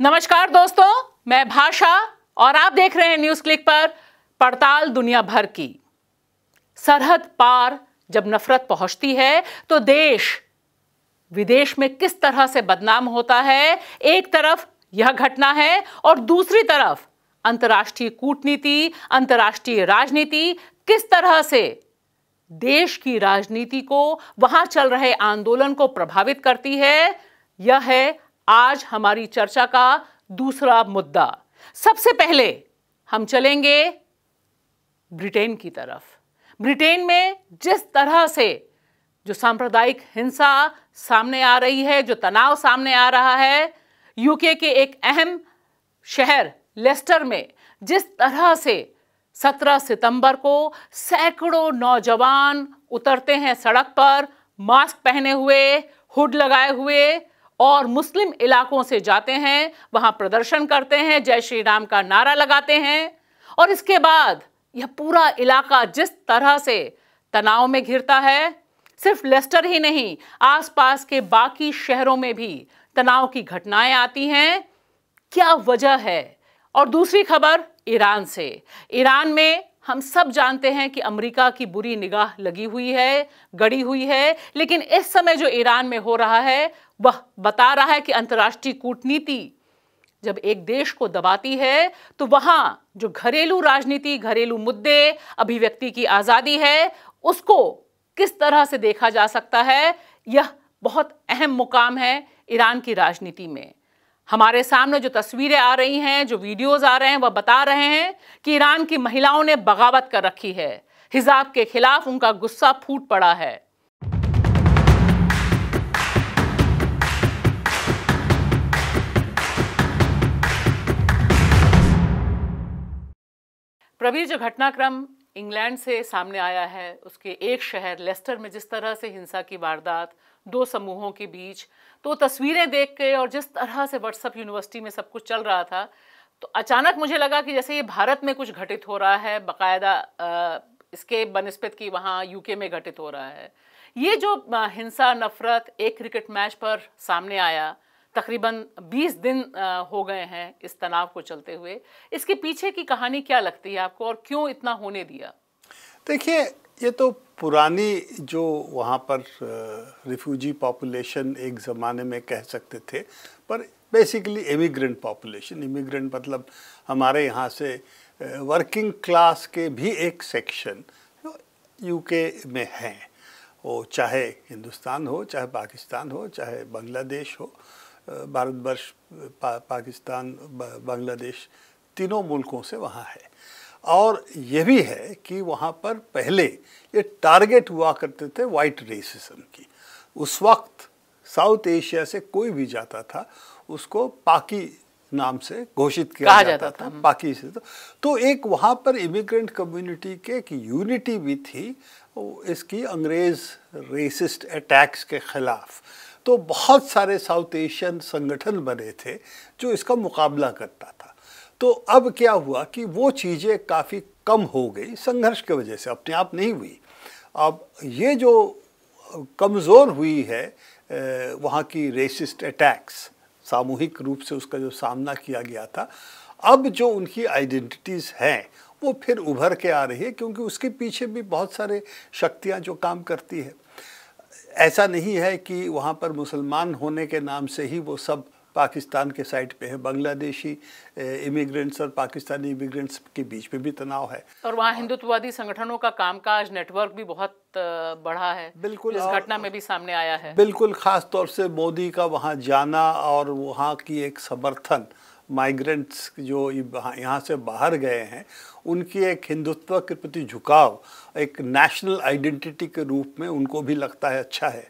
नमस्कार दोस्तों मैं भाषा और आप देख रहे हैं न्यूज क्लिक पर पड़ताल दुनिया भर की सरहद पार जब नफरत पहुंचती है तो देश विदेश में किस तरह से बदनाम होता है एक तरफ यह घटना है और दूसरी तरफ अंतर्राष्ट्रीय कूटनीति अंतर्राष्ट्रीय राजनीति किस तरह से देश की राजनीति को वहां चल रहे आंदोलन को प्रभावित करती है यह है आज हमारी चर्चा का दूसरा मुद्दा सबसे पहले हम चलेंगे ब्रिटेन की तरफ ब्रिटेन में जिस तरह से जो सांप्रदायिक हिंसा सामने आ रही है जो तनाव सामने आ रहा है यूके के एक अहम शहर लेस्टर में जिस तरह से 17 सितंबर को सैकड़ों नौजवान उतरते हैं सड़क पर मास्क पहने हुए हुड लगाए हुए और मुस्लिम इलाकों से जाते हैं वहां प्रदर्शन करते हैं जय श्री राम का नारा लगाते हैं और इसके बाद यह पूरा इलाका जिस तरह से तनाव में घिरता है सिर्फ लेस्टर ही नहीं आसपास के बाकी शहरों में भी तनाव की घटनाएं आती हैं क्या वजह है और दूसरी खबर ईरान से ईरान में हम सब जानते हैं कि अमेरिका की बुरी निगाह लगी हुई है गड़ी हुई है लेकिन इस समय जो ईरान में हो रहा है वह बता रहा है कि अंतर्राष्ट्रीय कूटनीति जब एक देश को दबाती है तो वहां जो घरेलू राजनीति घरेलू मुद्दे अभिव्यक्ति की आज़ादी है उसको किस तरह से देखा जा सकता है यह बहुत अहम मुकाम है ईरान की राजनीति में हमारे सामने जो तस्वीरें आ रही हैं जो वीडियोस आ रहे हैं वह बता रहे हैं कि ईरान की महिलाओं ने बगावत कर रखी है हिजाब के खिलाफ उनका गुस्सा फूट पड़ा है प्रवीर जो घटनाक्रम इंग्लैंड से सामने आया है उसके एक शहर लेस्टर में जिस तरह से हिंसा की वारदात दो समूहों के बीच तो तस्वीरें देख के और जिस तरह से व्हाट्सअप यूनिवर्सिटी में सब कुछ चल रहा था तो अचानक मुझे लगा कि जैसे ये भारत में कुछ घटित हो रहा है बाकायदा इसके बनस्पत की वहाँ यूके में घटित हो रहा है ये जो हिंसा नफरत एक क्रिकेट मैच पर सामने आया तकरीबन 20 दिन हो गए हैं इस तनाव को चलते हुए इसके पीछे की कहानी क्या लगती है आपको और क्यों इतना होने दिया देखिए ये तो पुरानी जो वहाँ पर रिफ्यूजी पॉपुलेशन एक ज़माने में कह सकते थे पर बेसिकली इमिग्रेंट पॉपुलेशन इमिग्रेंट मतलब हमारे यहाँ से वर्किंग क्लास के भी एक सेक्शन यूके में हैं वो चाहे हिंदुस्तान हो चाहे पाकिस्तान हो चाहे बांग्लादेश हो भारतवर्ष पा, पाकिस्तान बांग्लादेश तीनों मुल्कों से वहाँ है और यह भी है कि वहाँ पर पहले ये टारगेट हुआ करते थे वाइट रेसिज्म की उस वक्त साउथ एशिया से कोई भी जाता था उसको पाकि नाम से घोषित किया जाता, जाता था, था पाकि से तो, तो एक वहाँ पर इमिग्रेंट कम्युनिटी के एक यूनिटी भी थी इसकी अंग्रेज़ रेसिस्ट अटैक्स के ख़िलाफ़ तो बहुत सारे साउथ एशियन संगठन बने थे जो इसका मुकाबला करता था तो अब क्या हुआ कि वो चीज़ें काफ़ी कम हो गई संघर्ष की वजह से अपने आप नहीं हुई अब ये जो कमज़ोर हुई है वहाँ की रेसिस्ट अटैक्स सामूहिक रूप से उसका जो सामना किया गया था अब जो उनकी आइडेंटिटीज़ हैं वो फिर उभर के आ रही है क्योंकि उसके पीछे भी बहुत सारे शक्तियाँ जो काम करती है ऐसा नहीं है कि वहाँ पर मुसलमान होने के नाम से ही वो सब पाकिस्तान के साइड पे हैं बांग्लादेशी इमिग्रेंट्स और पाकिस्तानी इमिग्रेंट्स के बीच में भी तनाव है और वहाँ हिंदुत्ववादी संगठनों का कामकाज नेटवर्क भी बहुत बढ़ा है बिल्कुल इस घटना में भी सामने आया है बिल्कुल खास तौर से मोदी का वहाँ जाना और वहाँ की एक समर्थन माइग्रेंट्स जो यहाँ से बाहर गए हैं उनकी एक हिंदुत्व के प्रति झुकाव एक नेशनल आइडेंटिटी के रूप में उनको भी लगता है अच्छा है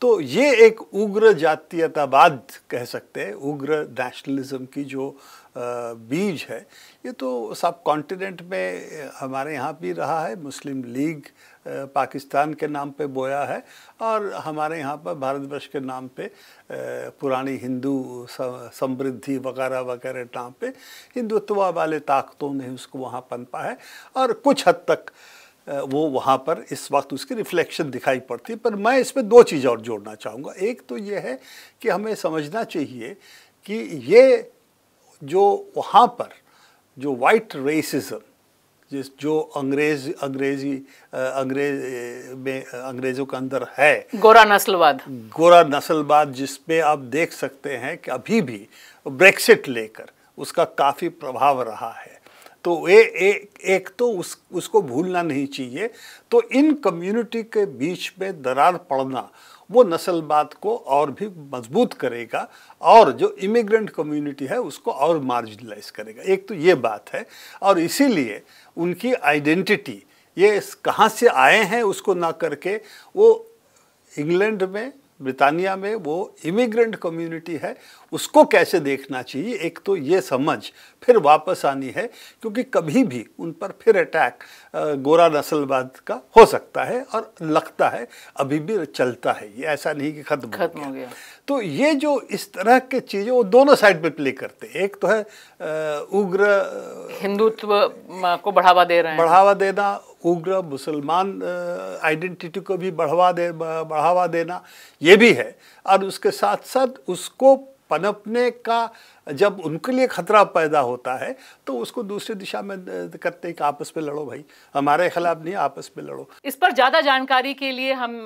तो ये एक उग्र जातीयतावाद कह सकते हैं उग्र नेशनलिज्म की जो बीज है ये तो सब कॉन्टिनेंट में हमारे यहाँ भी रहा है मुस्लिम लीग पाकिस्तान के नाम पे बोया है और हमारे यहाँ पर भारतवर्ष के नाम पे पुरानी हिंदू समृद्धि वगैरह वगैरह नाम पे हिंदुत्व वाले ताकतों ने उसको वहाँ पनपा है और कुछ हद तक वो वहाँ पर इस वक्त उसकी रिफ्लेक्शन दिखाई पड़ती है पर मैं इसमें दो चीज़ और जोड़ना चाहूँगा एक तो ये है कि हमें समझना चाहिए कि ये जो वहाँ पर जो वाइट रेसिज्म जिस जो अंग्रेज अंग्रेजी अंग्रेज में अंग्रेजों के अंदर है गोरा नस्लवाद गोरा नस्लवाद जिसमें आप देख सकते हैं कि अभी भी ब्रेक्सिट लेकर उसका काफ़ी प्रभाव रहा है तो ए, एक एक तो उस उसको भूलना नहीं चाहिए तो इन कम्युनिटी के बीच में दरार पड़ना वो नस्लवाद को और भी मजबूत करेगा और जो इमिग्रेंट कम्युनिटी है उसको और मार्जिनलाइज करेगा एक तो ये बात है और इसीलिए उनकी आइडेंटिटी ये कहाँ से आए हैं उसको ना करके वो इंग्लैंड में ब्रितानिया में वो इमिग्रेंट कम्युनिटी है उसको कैसे देखना चाहिए एक तो ये समझ फिर वापस आनी है क्योंकि कभी भी उन पर फिर अटैक गोरा नस्लवाद का हो सकता है और लगता है अभी भी चलता है ये ऐसा नहीं कि खत्म हो गया, गया। तो ये जो इस तरह के चीज़ें वो दोनों साइड पे प्ले करते हैं एक तो है उग्र हिंदुत्व को बढ़ावा दे रहे हैं बढ़ावा देना उग्र मुसलमान आइडेंटिटी को भी बढ़वा दे बढ़ावा देना ये भी है और उसके साथ साथ उसको पनपने का जब उनके लिए खतरा पैदा होता है तो उसको दूसरी दिशा में करते हैं कि आपस में लड़ो भाई हमारे खिलाफ नहीं आपस में लड़ो इस पर ज़्यादा जानकारी के लिए हम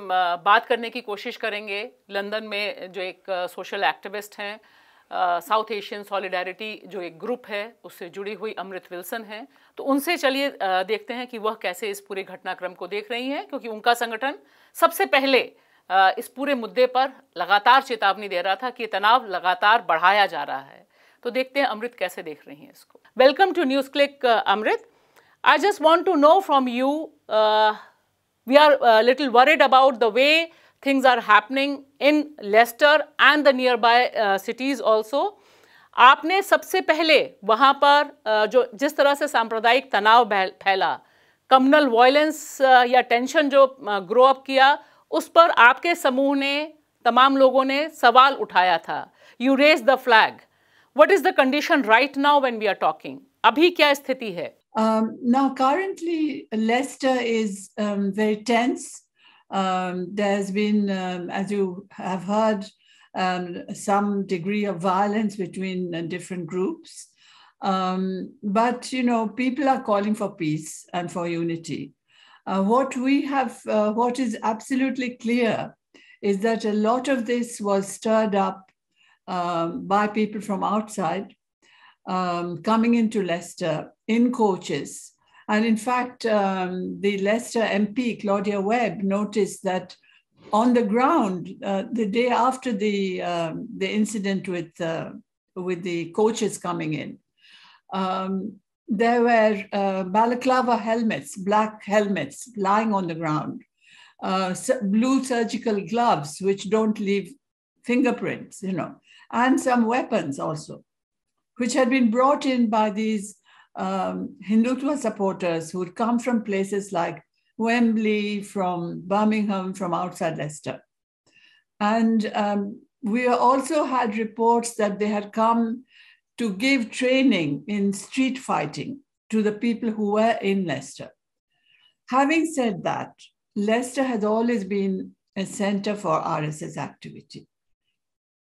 बात करने की कोशिश करेंगे लंदन में जो एक सोशल एक्टिविस्ट हैं साउथ एशियन सॉलिडारिटी जो एक ग्रुप है उससे जुड़ी हुई अमृत विल्सन है तो उनसे चलिए देखते हैं कि वह कैसे इस पूरे घटनाक्रम को देख रही हैं क्योंकि उनका संगठन सबसे पहले आ, इस पूरे मुद्दे पर लगातार चेतावनी दे रहा था कि तनाव लगातार बढ़ाया जा रहा है तो देखते हैं अमृत कैसे देख रही हैं इसको welcome to news click Amrit I just want to know from you we are little worried about the way things are happening in Leicester and the nearby uh, cities also. आपने सबसे पहले वहाँ पर uh, जो जिस तरह से सांप्रदायिक तनाव फैला कम्युनल वायलेंस uh, या टेंशन जो ग्रो uh, अप किया उस पर आपके समूह ने तमाम लोगों ने सवाल उठाया था you raise the flag what is the condition right now when we are talking अभी क्या स्थिति है Um, now, currently, Leicester is um, very tense. Um, there's been, um, as you have heard, um, some degree of violence between uh, different groups. Um, but, you know, people are calling for peace and for unity. Uh, what we have, uh, what is absolutely clear is that a lot of this was stirred up um, by people from outside um, coming into Leicester in coaches and in fact, um, the Leicester MP, Claudia Webb, noticed that on the ground, uh, the day after the, uh, the incident with, uh, with the coaches coming in, um, there were uh, balaclava helmets, black helmets lying on the ground, uh, blue surgical gloves, which don't leave fingerprints, you know, and some weapons also, which had been brought in by these um, Hindutva supporters who would come from places like Wembley, from Birmingham, from outside Leicester. And um, we also had reports that they had come to give training in street fighting to the people who were in Leicester. Having said that, Leicester has always been a center for RSS activity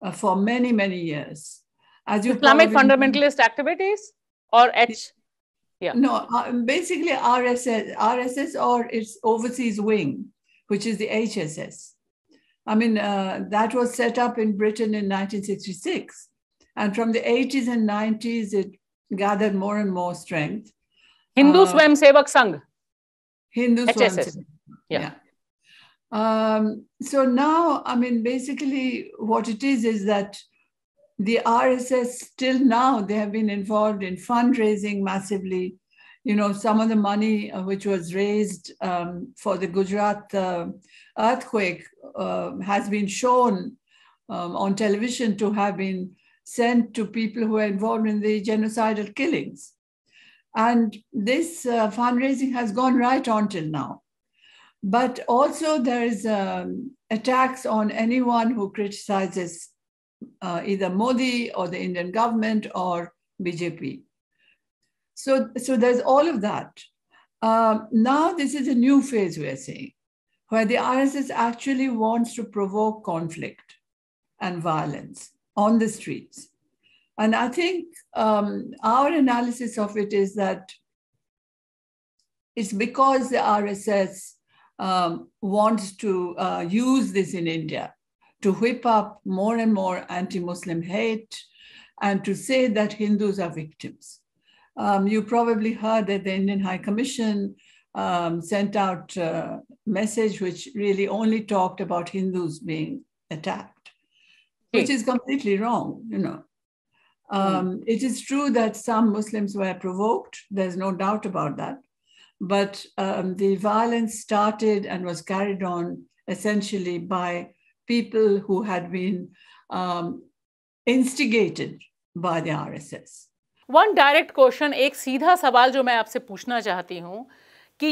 uh, for many, many years. As you Islamic fundamentalist activities or H yeah no uh, basically rss rss or its overseas wing which is the hss i mean uh, that was set up in britain in 1966 and from the 80s and 90s it gathered more and more strength hindu uh, Sevak sangh hindu hss yeah, yeah. Um, so now i mean basically what it is is that the RSS till now, they have been involved in fundraising massively. You know, some of the money uh, which was raised um, for the Gujarat uh, earthquake uh, has been shown um, on television to have been sent to people who are involved in the genocidal killings. And this uh, fundraising has gone right on till now. But also there is um, attacks on anyone who criticizes uh, either Modi or the Indian government or BJP. So, so there's all of that. Um, now this is a new phase we're seeing, where the RSS actually wants to provoke conflict and violence on the streets. And I think um, our analysis of it is that it's because the RSS um, wants to uh, use this in India to whip up more and more anti Muslim hate and to say that Hindus are victims. Um, you probably heard that the Indian High Commission um, sent out a message which really only talked about Hindus being attacked, hmm. which is completely wrong, you know. Um, hmm. it is true that some Muslims were provoked, there's no doubt about that. But um, the violence started and was carried on essentially by people who had been um, instigated by the RSS. One direct question एक सीधा सवाल जो मैं आपसे पूछना चाहती हूँ कि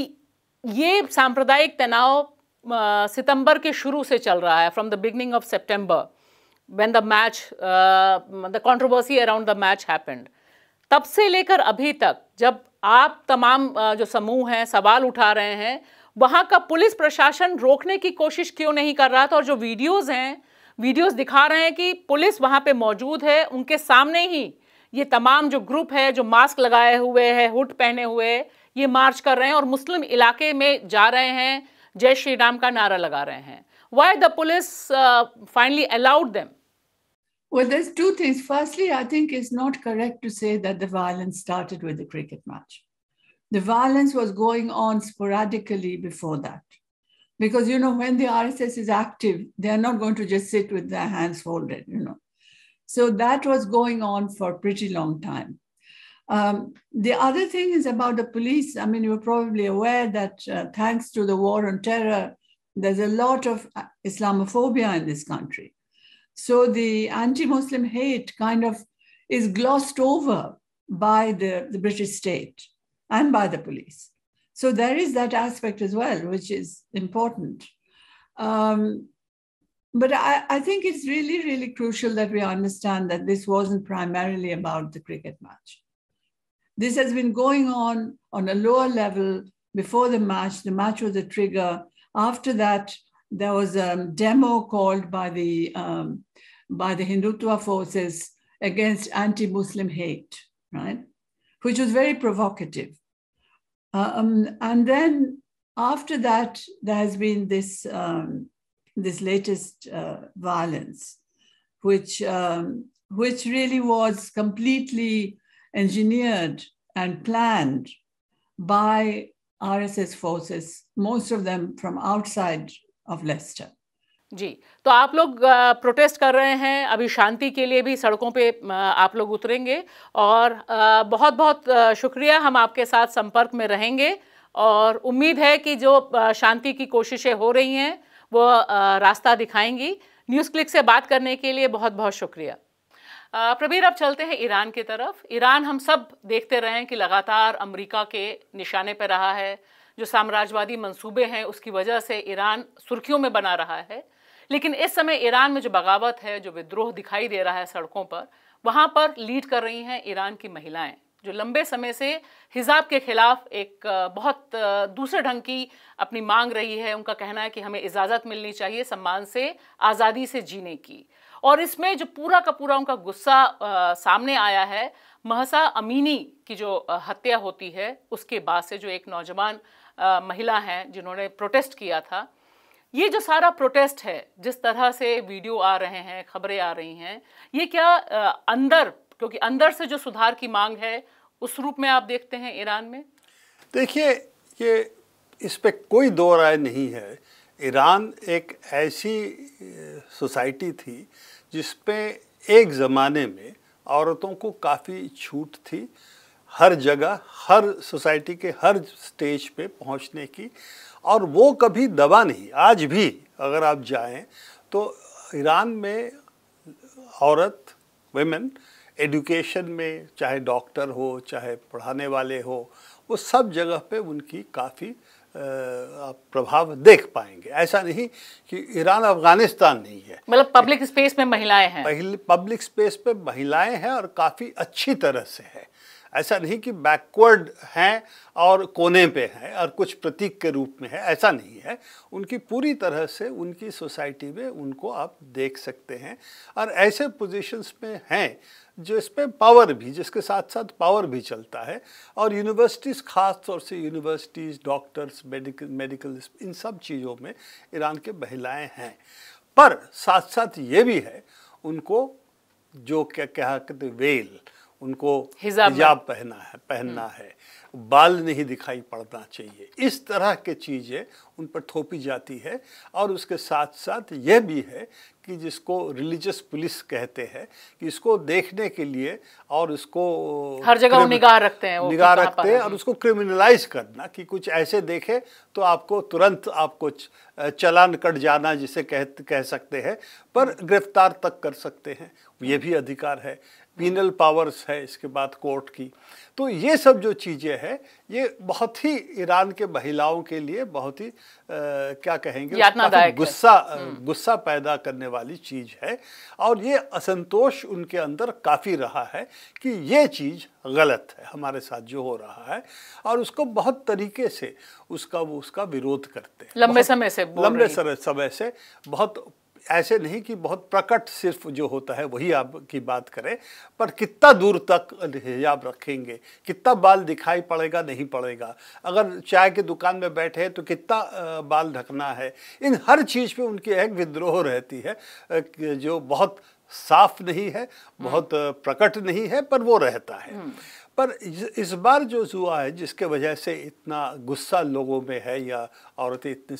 ये सांप्रदायिक तनाव सितंबर के शुरू से चल रहा है from the beginning of September when the match the controversy around the match happened तब से लेकर अभी तक जब आप तमाम uh, जो समूह हैं सवाल उठा रहे हैं वहां का पुलिस प्रशासन रोकने की कोशिश क्यों नहीं कर रहा था और जो वीडियोस हैं वीडियोस दिखा रहे हैं कि पुलिस वहां पे मौजूद है उनके सामने ही ये तमाम जो ग्रुप है जो मास्क लगाए हुए है हुड पहने हुए ये मार्च कर रहे हैं और मुस्लिम इलाके में जा रहे हैं जय श्री राम का नारा लगा रहे हैं why the police finally allowed them Well, there's two things. Firstly, I think it's not correct to say that the violence started with the cricket match. The violence was going on sporadically before that. Because, you know, when the RSS is active, they're not going to just sit with their hands folded, you know. So that was going on for a pretty long time. Um, the other thing is about the police. I mean, you're probably aware that uh, thanks to the war on terror, there's a lot of uh, Islamophobia in this country. So the anti Muslim hate kind of is glossed over by the, the British state and by the police. So there is that aspect as well, which is important. Um, but I, I, think it's really, really crucial that we understand that this wasn't primarily about the cricket match. This has been going on on a lower level before the match. The match was a trigger. After that, there was a demo called by the um, by the Hindutva forces against anti-Muslim hate, right? Which was very provocative. Uh, um, and then after that, there has been this, um, this latest uh, violence, which, um, which really was completely engineered and planned by RSS forces, most of them from outside of Leicester. जी तो आप लोग protest कर रहे हैं अभी शांति के लिए भी सड़कों पे आप लोग उतरेंगे और बहुत बहुत शुक्रिया हम आपके साथ संपर्क में रहेंगे और उम्मीद है कि जो शांति की कोशिशें हो रही हैं वो रास्ता दिखाएंगी न्यूज़ क्लिक से बात करने के लिए बहुत बहुत शुक्रिया प्रबीर अब चलते हैं ईरान की तरफ ईरान हम सब देखते रहे हैं कि लगातार अमेरिका के निशाने पर रहा है जो साम्राज्यवादी मंसूबे हैं उसकी वजह से ईरान सुर्खियों में बना रहा है लेकिन इस समय ईरान में जो बगावत है जो विद्रोह दिखाई दे रहा है सड़कों पर वहाँ पर लीड कर रही हैं ईरान की महिलाएं जो लंबे समय से हिजाब के खिलाफ एक बहुत दूसरे ढंग की अपनी मांग रही है उनका कहना है कि हमें इजाज़त मिलनी चाहिए सम्मान से आज़ादी से जीने की और इसमें जो पूरा का पूरा उनका गुस्सा सामने आया है महसा अमीनी की जो हत्या होती है उसके बाद से जो एक नौजवान महिला हैं जिन्होंने प्रोटेस्ट किया था ये जो सारा प्रोटेस्ट है जिस तरह से वीडियो आ रहे हैं खबरें आ रही हैं ये क्या अंदर क्योंकि अंदर से जो सुधार की मांग है उस रूप में आप देखते हैं ईरान में देखिए ये इस पर कोई दो राय नहीं है ईरान एक ऐसी सोसाइटी थी जिसमें एक ज़माने में औरतों को काफ़ी छूट थी हर जगह हर सोसाइटी के हर स्टेज पे पहुंचने की और वो कभी दबा नहीं आज भी अगर आप जाएं तो ईरान में औरत वेमेन एडुकेशन में चाहे डॉक्टर हो चाहे पढ़ाने वाले हो वो सब जगह पे उनकी काफ़ी आप प्रभाव देख पाएंगे ऐसा नहीं कि ईरान अफगानिस्तान नहीं है मतलब पब्लिक स्पेस में महिलाएं हैं पब्लिक स्पेस पे महिलाएं हैं और काफ़ी अच्छी तरह से है ऐसा नहीं कि बैकवर्ड हैं और कोने पे हैं और कुछ प्रतीक के रूप में है ऐसा नहीं है उनकी पूरी तरह से उनकी सोसाइटी में उनको आप देख सकते हैं और ऐसे पोजीशंस में हैं जो इस पर पावर भी जिसके साथ साथ पावर भी चलता है और यूनिवर्सिटीज़ ख़ास तौर से यूनिवर्सिटीज़ डॉक्टर्स मेडिकल मेडिकल इन सब चीज़ों में ईरान के महिलाएँ हैं पर साथ साथ ये भी है उनको जो क्या कहते वेल उनको हिजाब, हिजाब पहना है पहनना हम्म। है बाल नहीं दिखाई पड़ना चाहिए इस तरह के चीज़ें उन पर थोपी जाती है और उसके साथ साथ यह भी है कि जिसको रिलीजियस पुलिस कहते हैं कि इसको देखने के लिए और उसको हर जगह निगाह रखते हैं निगाह रखते हैं और उसको क्रिमिनलाइज करना कि कुछ ऐसे देखे तो आपको तुरंत आपको चलान कट जाना जिसे कह कह सकते हैं पर हम्म। गिरफ्तार तक कर सकते हैं ये भी अधिकार है पीनल पावर्स है इसके बाद कोर्ट की तो ये सब जो चीज़ें हैं ये बहुत ही ईरान के महिलाओं के लिए बहुत ही आ, क्या कहेंगे गुस्सा हम्म। गुस्सा पैदा करने वाली चीज़ है और ये असंतोष उनके अंदर काफ़ी रहा है कि ये चीज़ गलत है हमारे साथ जो हो रहा है और उसको बहुत तरीके से उसका वो उसका विरोध करते हैं लंबे समय से लंबे समय से बहुत ऐसे नहीं कि बहुत प्रकट सिर्फ जो होता है वही आपकी बात करें पर कितना दूर तक हिजाब रखेंगे कितना बाल दिखाई पड़ेगा नहीं पड़ेगा अगर चाय की दुकान में बैठे तो कितना बाल ढकना है इन हर चीज़ पे उनकी एक विद्रोह रहती है जो बहुत साफ नहीं है बहुत प्रकट नहीं है पर वो रहता है हम्म। पर इस बार जो हुआ है जिसके वजह से इतना गुस्सा लोगों में है या औरतें इतनी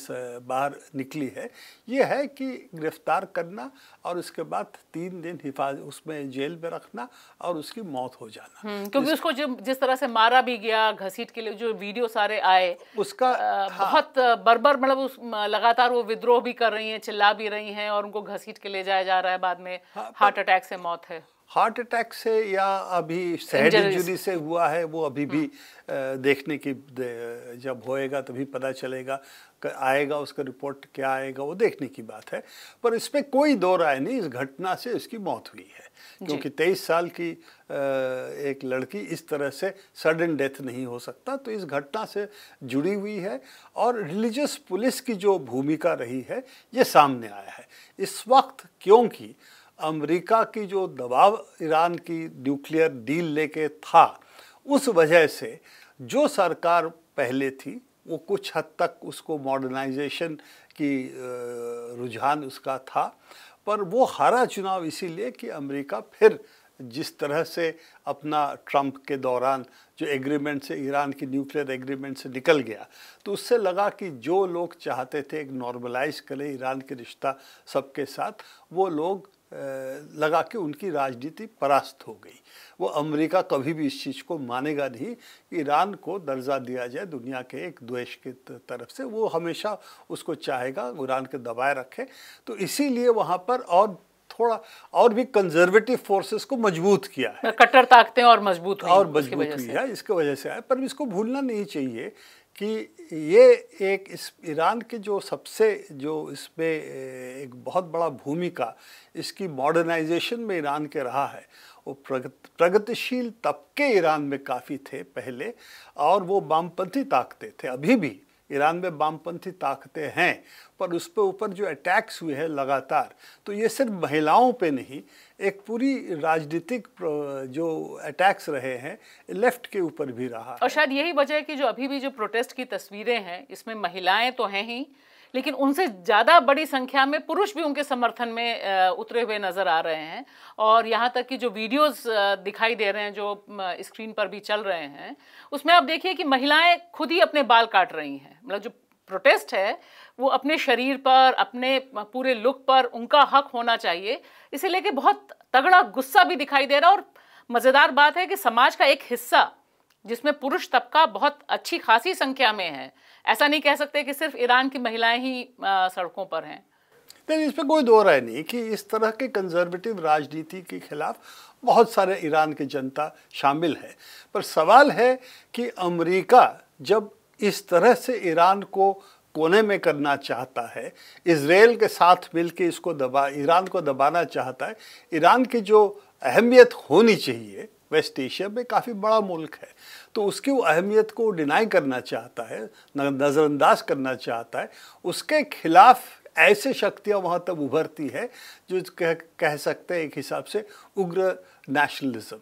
बाहर निकली है ये है कि गिरफ्तार करना और उसके बाद तीन दिन हिफाजत उसमें जेल में रखना और उसकी मौत हो जाना हम्म, क्योंकि उसको जो जिस तरह से मारा भी गया घसीट के लिए जो वीडियो सारे आए उसका आ, हाँ, बहुत बर्बर मतलब उस लगातार वो विद्रोह भी कर रही हैं चिल्ला भी रही हैं और उनको घसीट के ले जाया जा रहा है बाद में हाँ, हार्ट अटैक से मौत है हार्ट अटैक से या अभी सेड इंजरी से हुआ है वो अभी भी हाँ। देखने की जब होएगा तभी पता चलेगा आएगा उसका रिपोर्ट क्या आएगा वो देखने की बात है पर इसमें कोई दो राय नहीं इस घटना से इसकी मौत हुई है क्योंकि तेईस साल की एक लड़की इस तरह से सडन डेथ नहीं हो सकता तो इस घटना से जुड़ी हुई है और रिलीजियस पुलिस की जो भूमिका रही है ये सामने आया है इस वक्त क्योंकि अमेरिका की जो दबाव ईरान की न्यूक्लियर डील लेके था उस वजह से जो सरकार पहले थी वो कुछ हद तक उसको मॉडर्नाइजेशन की रुझान उसका था पर वो हरा चुनाव इसीलिए कि अमेरिका फिर जिस तरह से अपना ट्रंप के दौरान जो एग्रीमेंट से ईरान की न्यूक्लियर एग्रीमेंट से निकल गया तो उससे लगा कि जो लोग चाहते थे एक नॉर्मलाइज करें ईरान के रिश्ता सबके साथ वो लोग लगा के उनकी राजनीति परास्त हो गई वो अमेरिका कभी भी इस चीज़ को मानेगा नहीं ईरान को दर्जा दिया जाए दुनिया के एक द्वेश के तरफ से वो हमेशा उसको चाहेगा ईरान के दबाए रखे तो इसीलिए वहाँ पर और थोड़ा और भी कंजर्वेटिव फोर्सेस को मजबूत किया है कट्टर ताकतें और मजबूत और मजबूत हुई है इसके वजह से आए पर इसको भूलना नहीं चाहिए कि ये एक इस ईरान के जो सबसे जो इसमें एक बहुत बड़ा भूमिका इसकी मॉडर्नाइजेशन में ईरान के रहा है वो प्रगतिशील तबके ईरान में काफ़ी थे पहले और वो वामपंथी ताकते थे अभी भी ईरान में वामपंथी ताकतें हैं पर उस पर ऊपर जो अटैक्स हुए हैं लगातार तो ये सिर्फ महिलाओं पे नहीं एक पूरी राजनीतिक जो अटैक्स रहे हैं लेफ्ट के ऊपर भी रहा और शायद यही वजह है कि जो अभी भी जो प्रोटेस्ट की तस्वीरें हैं इसमें महिलाएं तो हैं ही लेकिन उनसे ज़्यादा बड़ी संख्या में पुरुष भी उनके समर्थन में उतरे हुए नज़र आ रहे हैं और यहाँ तक कि जो वीडियोस दिखाई दे रहे हैं जो स्क्रीन पर भी चल रहे हैं उसमें आप देखिए कि महिलाएं खुद ही अपने बाल काट रही हैं मतलब जो प्रोटेस्ट है वो अपने शरीर पर अपने पूरे लुक पर उनका हक होना चाहिए इसे लेके बहुत तगड़ा गुस्सा भी दिखाई दे रहा है और मज़ेदार बात है कि समाज का एक हिस्सा जिसमें पुरुष तबका बहुत अच्छी खासी संख्या में है ऐसा नहीं कह सकते कि सिर्फ ईरान की महिलाएं ही सड़कों पर हैं नहीं इस पर कोई दो राय नहीं कि इस तरह के कंजर्वेटिव राजनीति के खिलाफ बहुत सारे ईरान की जनता शामिल है पर सवाल है कि अमेरिका जब इस तरह से ईरान को कोने में करना चाहता है इसराइल के साथ मिलकर इसको दबा ईरान को दबाना चाहता है ईरान की जो अहमियत होनी चाहिए वेस्ट एशिया में काफ़ी बड़ा मुल्क है तो उसकी वो अहमियत को डिनाई करना चाहता है नज़रअंदाज करना चाहता है उसके खिलाफ ऐसे शक्तियाँ वहाँ तब उभरती है जो कह कह सकते हैं एक हिसाब से उग्र नेशनलिज्म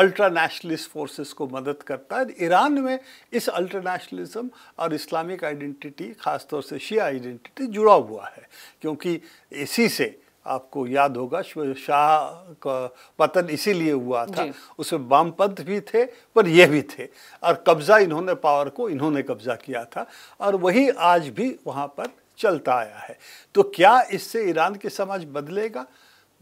अल्ट्रा नेशनलिस्ट फोर्सेस को मदद करता है ईरान में इस अल्ट्रा नेशनलिज्म और इस्लामिक आइडेंटिटी ख़ासतौर से शिया आइडेंटिटी जुड़ा हुआ है क्योंकि इसी से आपको याद होगा शाह का पतन इसीलिए हुआ था उसमें वामपंथ भी थे पर यह भी थे और कब्ज़ा इन्होंने पावर को इन्होंने कब्ज़ा किया था और वही आज भी वहाँ पर चलता आया है तो क्या इससे ईरान की समाज बदलेगा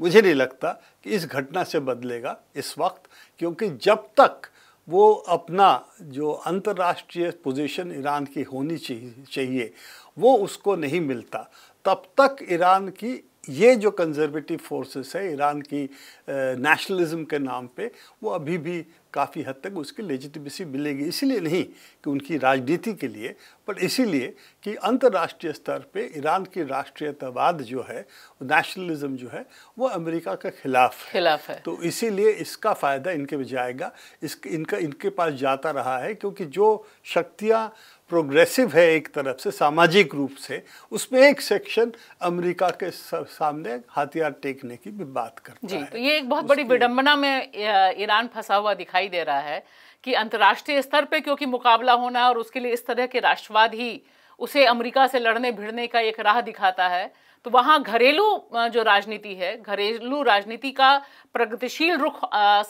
मुझे नहीं लगता कि इस घटना से बदलेगा इस वक्त क्योंकि जब तक वो अपना जो अंतर्राष्ट्रीय पोजीशन ईरान की होनी चाहिए वो उसको नहीं मिलता तब तक ईरान की ये जो कंजर्वेटिव फोर्सेस है ईरान की नेशनलिज्म के नाम पे वो अभी भी काफ़ी हद तक उसकी लेजिटिमेसी मिलेगी इसीलिए नहीं कि उनकी राजनीति के लिए पर इसीलिए कि अंतर्राष्ट्रीय स्तर पे ईरान की राष्ट्रीयतावाद जो है नेशनलिज्म जो है वो अमेरिका के खिलाफ है खिलाफ है तो इसीलिए इसका फ़ायदा इनके जाएगा इस इनका इनके पास जाता रहा है क्योंकि जो शक्तियाँ प्रोग्रेसिव है एक तरफ से सामाजिक रूप से उसमें एक सेक्शन अमेरिका के सामने हथियार टेकने की भी बात करता जी, है तो ये एक बहुत बड़ी विडंबना में ईरान फंसा हुआ दिखाई दे रहा है कि अंतर्राष्ट्रीय स्तर पे क्योंकि मुकाबला होना है और उसके लिए इस तरह के राष्ट्रवाद ही उसे अमेरिका से लड़ने भिड़ने का एक राह दिखाता है तो वहाँ घरेलू जो राजनीति है घरेलू राजनीति का प्रगतिशील रुख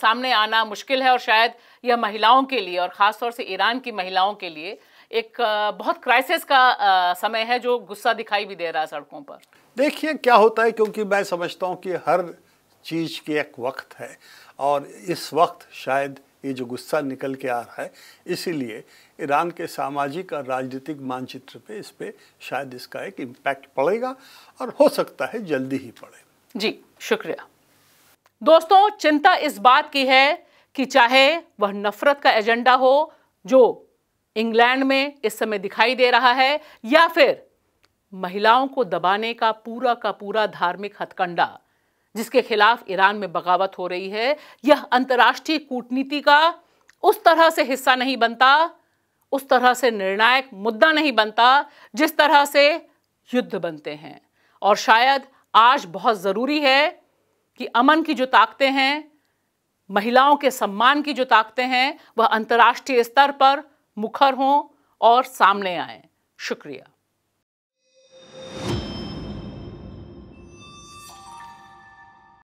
सामने आना मुश्किल है और शायद यह महिलाओं के लिए और ख़ासतौर से ईरान की महिलाओं के लिए एक बहुत क्राइसिस का समय है जो गुस्सा दिखाई भी दे रहा है सड़कों पर देखिए क्या होता है क्योंकि मैं समझता हूँ कि हर चीज़ की एक वक्त है और इस वक्त शायद ये जो गुस्सा निकल के आ रहा है इसीलिए ईरान के सामाजिक और राजनीतिक मानचित्र पे इस पर शायद इसका एक इम्पैक्ट पड़ेगा और हो सकता है जल्दी ही पड़े जी शुक्रिया दोस्तों चिंता इस बात की है कि चाहे वह नफरत का एजेंडा हो जो इंग्लैंड में इस समय दिखाई दे रहा है या फिर महिलाओं को दबाने का पूरा का पूरा धार्मिक हथकंडा जिसके खिलाफ ईरान में बगावत हो रही है यह अंतर्राष्ट्रीय कूटनीति का उस तरह से हिस्सा नहीं बनता उस तरह से निर्णायक मुद्दा नहीं बनता जिस तरह से युद्ध बनते हैं और शायद आज बहुत ज़रूरी है कि अमन की जो ताकतें हैं महिलाओं के सम्मान की जो ताकतें हैं वह अंतर्राष्ट्रीय स्तर पर मुखर हों और सामने आएँ शुक्रिया